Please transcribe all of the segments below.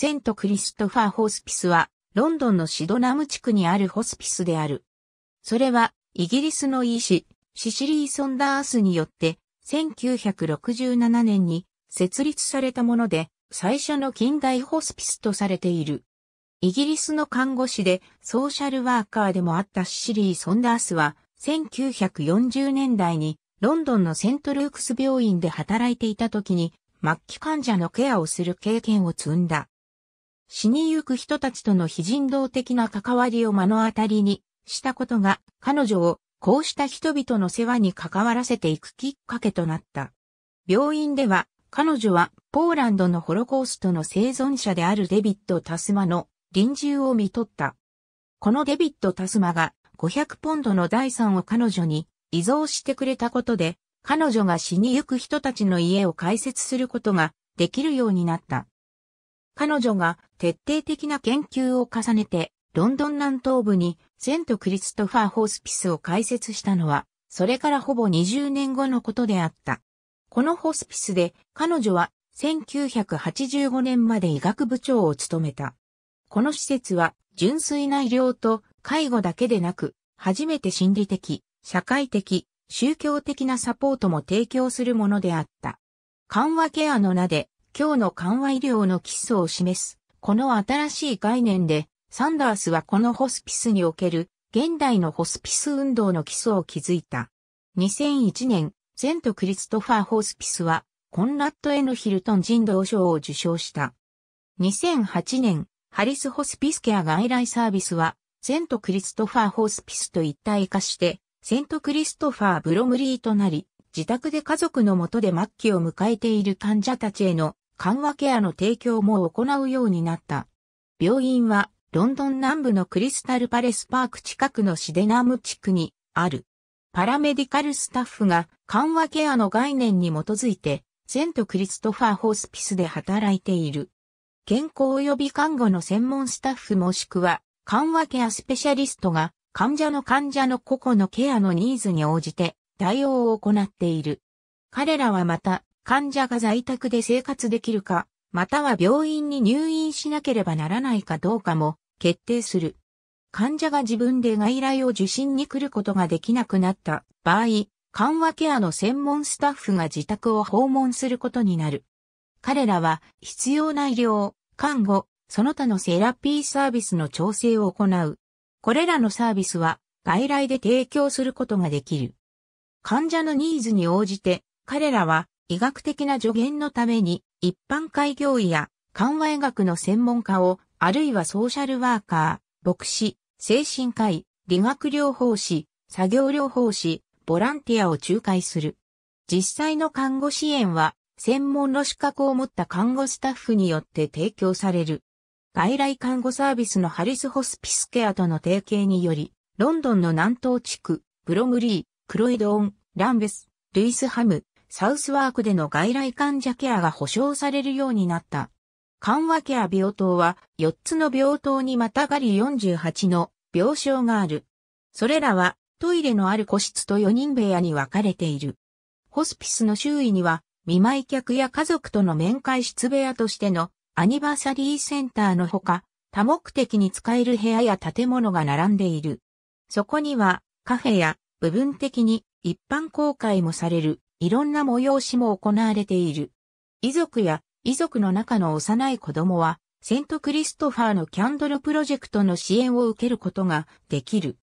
セントクリストファーホスピスは、ロンドンのシドナム地区にあるホスピスである。それは、イギリスの医師、シシリー・ソンダースによって、1967年に設立されたもので、最初の近代ホスピスとされている。イギリスの看護師でソーシャルワーカーでもあったシシリー・ソンダースは、1940年代にロンドンのセントルークス病院で働いていた時に末期患者のケアをする経験を積んだ。死にゆく人たちとの非人道的な関わりを目の当たりにしたことが彼女をこうした人々の世話に関わらせていくきっかけとなった。病院では彼女はポーランドのホロコーストの生存者であるデビット・タスマの臨終を見取った。このデビット・タスマが500ポンドの財産を彼女に遺贈してくれたことで彼女が死にゆく人たちの家を開設することができるようになった。彼女が徹底的な研究を重ねて、ロンドン南東部にセントクリストファーホスピスを開設したのは、それからほぼ20年後のことであった。このホスピスで彼女は1985年まで医学部長を務めた。この施設は純粋な医療と介護だけでなく、初めて心理的、社会的、宗教的なサポートも提供するものであった。緩和ケアの名で今日の緩和医療の基礎を示す、この新しい概念で、サンダースはこのホスピスにおける、現代のホスピス運動の基礎を築いた。2001年、セントクリストファーホスピスは、コンラッド・エのヒルトン人道賞を受賞した。2008年、ハリス・ホスピスケア外来サービスは、セントクリストファーホスピスと一体化して、セントクリストファー・ブロムリーとなり、自宅で家族のもとで末期を迎えている患者たちへの緩和ケアの提供も行うようになった。病院はロンドン南部のクリスタルパレスパーク近くのシデナム地区にある。パラメディカルスタッフが緩和ケアの概念に基づいてセントクリストファーホスピスで働いている。健康及び看護の専門スタッフもしくは緩和ケアスペシャリストが患者の患者の個々のケアのニーズに応じて対応を行っている。彼らはまた患者が在宅で生活できるか、または病院に入院しなければならないかどうかも決定する。患者が自分で外来を受診に来ることができなくなった場合、緩和ケアの専門スタッフが自宅を訪問することになる。彼らは必要な医療、看護、その他のセラピーサービスの調整を行う。これらのサービスは外来で提供することができる。患者のニーズに応じて彼らは医学的な助言のために、一般開業医や緩和医学の専門家を、あるいはソーシャルワーカー、牧師、精神科医、理学療法士、作業療法士、ボランティアを仲介する。実際の看護支援は、専門の資格を持った看護スタッフによって提供される。外来看護サービスのハリスホスピスケアとの提携により、ロンドンの南東地区、ブロムリー、クロイドオン、ランベス、ルイスハム、サウスワークでの外来患者ケアが保障されるようになった。緩和ケア病棟は4つの病棟にまたがり48の病床がある。それらはトイレのある個室と4人部屋に分かれている。ホスピスの周囲には見舞客や家族との面会室部屋としてのアニバーサリーセンターのほか、多目的に使える部屋や建物が並んでいる。そこにはカフェや部分的に一般公開もされるいろんな催しも行われている。遺族や遺族の中の幼い子供は、セントクリストファーのキャンドルプロジェクトの支援を受けることができる。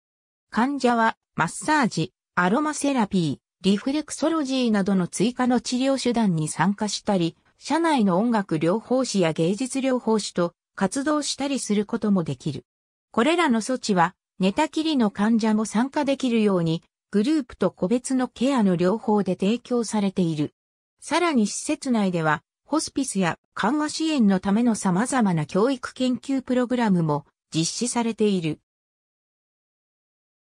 患者は、マッサージ、アロマセラピー、リフレクソロジーなどの追加の治療手段に参加したり、社内の音楽療法士や芸術療法士と活動したりすることもできる。これらの措置は、寝たきりの患者も参加できるようにグループと個別のケアの両方で提供されている。さらに施設内では、ホスピスや緩和支援のための様々な教育研究プログラムも実施されている。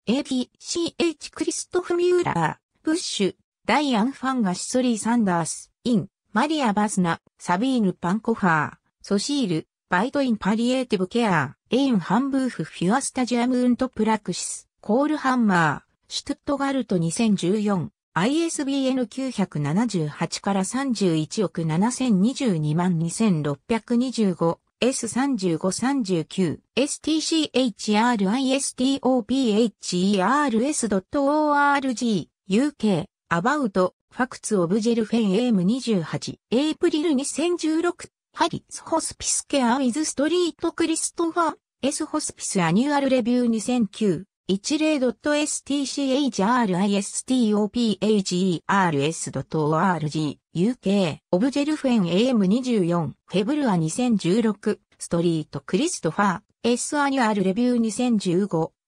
APCH クリストフ・ミューラー、ブッシュ、ダイアン・ファンガ・シソリー・サンダース、イン、マリア・バスナ、サビーヌ・パンコファー、ソシール、バイトイン・パリエーティブ・ケア、エイン・ハンブーフ・フィア・スタジアム・ウント・プラクシス、コール・ハンマー、シュトゥットガルト2014、ISBN 978から31億7022万2625、S3539、STCHRISTOPHERS.org、UK、About、Facts of Gelfen AM28、エプリル2016、ハリスホスピスケアウィズストリートクリストファー、S ホスピスアニュアルレビュー2009、10.stchrisTOPHERS.org UK オブジェルフェン AM24 フェブルア2016ストリートクリストファー S アニュアルレビュー2015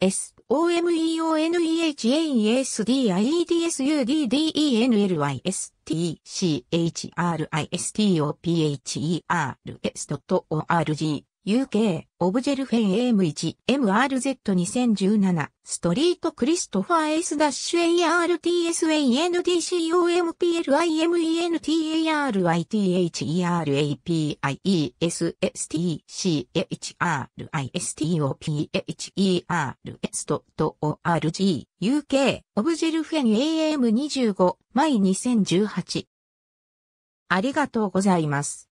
s o m e o n e h a e s d i e d s u d d e n l y s t c h r i s t o p h e r s o r g UK、オブジェルフェン AM1、MRZ2017、ストリートクリストファー s a r t s a n d c o m p l i m e n t a r i t h e t i e r a p i e s s t c h r i s t o p h e r s o r g UK、オブジェルフェン AM25、m y 2018。ありがとうございます。